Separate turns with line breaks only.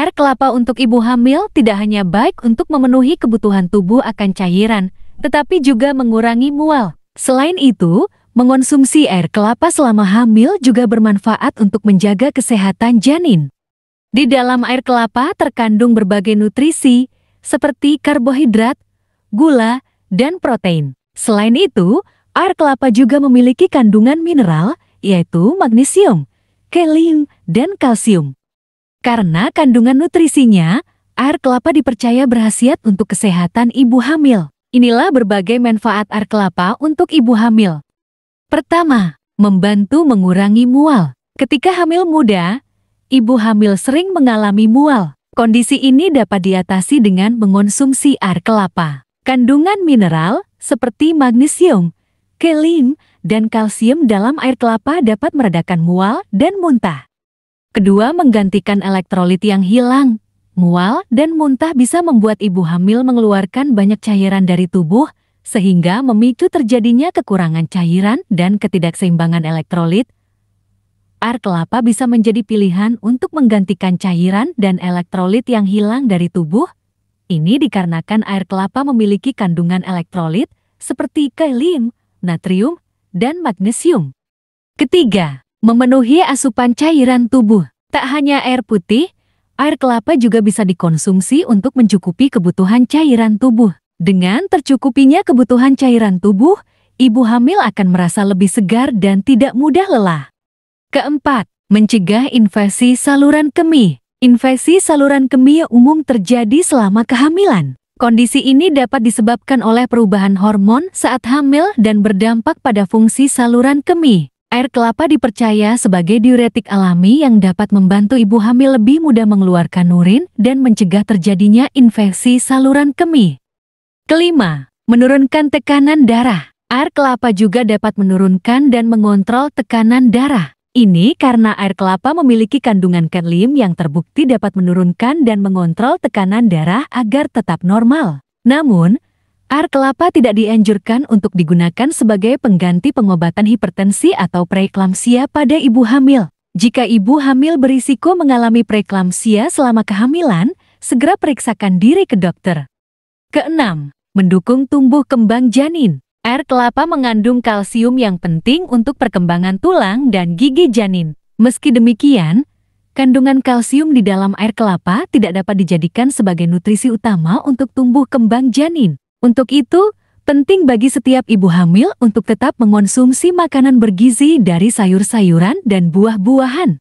Air kelapa untuk ibu hamil tidak hanya baik untuk memenuhi kebutuhan tubuh akan cairan, tetapi juga mengurangi mual. Selain itu, mengonsumsi air kelapa selama hamil juga bermanfaat untuk menjaga kesehatan janin. Di dalam air kelapa terkandung berbagai nutrisi, seperti karbohidrat, gula, dan protein. Selain itu, air kelapa juga memiliki kandungan mineral, yaitu magnesium, kalium, dan kalsium. Karena kandungan nutrisinya, air kelapa dipercaya berhasiat untuk kesehatan ibu hamil. Inilah berbagai manfaat air kelapa untuk ibu hamil. Pertama, membantu mengurangi mual. Ketika hamil muda, ibu hamil sering mengalami mual. Kondisi ini dapat diatasi dengan mengonsumsi air kelapa. Kandungan mineral seperti magnesium, kelim, dan kalsium dalam air kelapa dapat meredakan mual dan muntah. Kedua menggantikan elektrolit yang hilang, mual, dan muntah bisa membuat ibu hamil mengeluarkan banyak cairan dari tubuh, sehingga memicu terjadinya kekurangan cairan dan ketidakseimbangan elektrolit. Air kelapa bisa menjadi pilihan untuk menggantikan cairan dan elektrolit yang hilang dari tubuh. Ini dikarenakan air kelapa memiliki kandungan elektrolit seperti kalium, natrium, dan magnesium. Ketiga, memenuhi asupan cairan tubuh. Tak hanya air putih, air kelapa juga bisa dikonsumsi untuk mencukupi kebutuhan cairan tubuh. Dengan tercukupinya kebutuhan cairan tubuh, ibu hamil akan merasa lebih segar dan tidak mudah lelah. Keempat, mencegah infeksi saluran kemih. Infeksi saluran kemih umum terjadi selama kehamilan. Kondisi ini dapat disebabkan oleh perubahan hormon saat hamil dan berdampak pada fungsi saluran kemih. Air kelapa dipercaya sebagai diuretik alami yang dapat membantu ibu hamil lebih mudah mengeluarkan urin dan mencegah terjadinya infeksi saluran kemih. Kelima, menurunkan tekanan darah. Air kelapa juga dapat menurunkan dan mengontrol tekanan darah. Ini karena air kelapa memiliki kandungan kalium yang terbukti dapat menurunkan dan mengontrol tekanan darah agar tetap normal. Namun, Air kelapa tidak dianjurkan untuk digunakan sebagai pengganti pengobatan hipertensi atau preeklamsia pada ibu hamil. Jika ibu hamil berisiko mengalami preeklamsia selama kehamilan, segera periksakan diri ke dokter. Keenam, mendukung tumbuh kembang janin. Air kelapa mengandung kalsium yang penting untuk perkembangan tulang dan gigi janin. Meski demikian, kandungan kalsium di dalam air kelapa tidak dapat dijadikan sebagai nutrisi utama untuk tumbuh kembang janin. Untuk itu, penting bagi setiap ibu hamil untuk tetap mengonsumsi makanan bergizi dari sayur-sayuran dan buah-buahan.